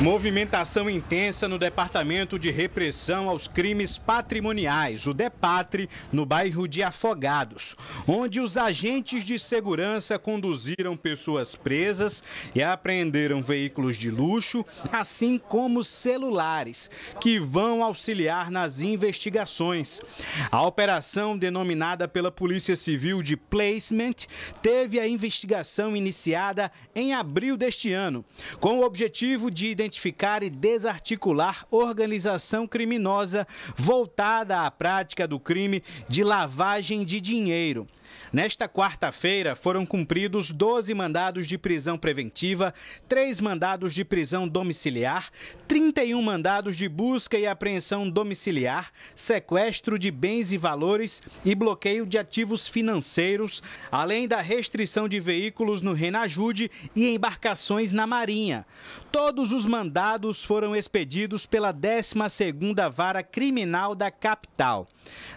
Movimentação intensa no Departamento de Repressão aos Crimes Patrimoniais, o DEPATRE, no bairro de Afogados, onde os agentes de segurança conduziram pessoas presas e apreenderam veículos de luxo, assim como celulares, que vão auxiliar nas investigações. A operação, denominada pela Polícia Civil de Placement, teve a investigação iniciada em abril deste ano, com o objetivo de identificar identificar e desarticular organização criminosa voltada à prática do crime de lavagem de dinheiro. Nesta quarta-feira, foram cumpridos 12 mandados de prisão preventiva, 3 mandados de prisão domiciliar, 31 mandados de busca e apreensão domiciliar, sequestro de bens e valores e bloqueio de ativos financeiros, além da restrição de veículos no Renajude e embarcações na Marinha. Todos os mandados foram expedidos pela 12ª Vara Criminal da capital.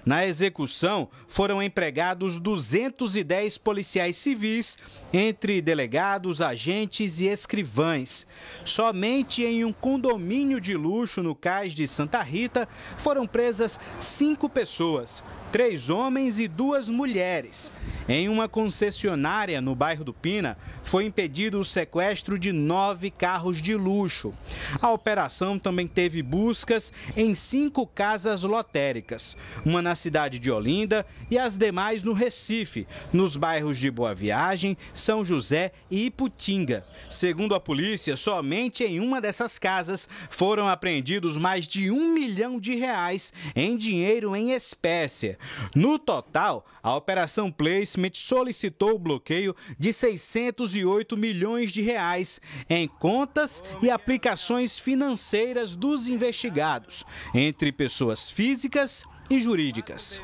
Na execução, foram empregados 210 policiais civis, entre delegados, agentes e escrivães. Somente em um condomínio de luxo no cais de Santa Rita foram presas cinco pessoas, três homens e duas mulheres. Em uma concessionária no bairro do Pina, foi impedido o sequestro de nove carros de luxo. A operação também teve buscas em cinco casas lotéricas, uma na cidade de Olinda e as demais no Recife, nos bairros de Boa Viagem, São José e Iputinga. Segundo a polícia, somente em uma dessas casas foram apreendidos mais de um milhão de reais em dinheiro em espécie. No total, a Operação Place solicitou o bloqueio de 608 milhões de reais em contas e aplicações financeiras dos investigados, entre pessoas físicas e jurídicas.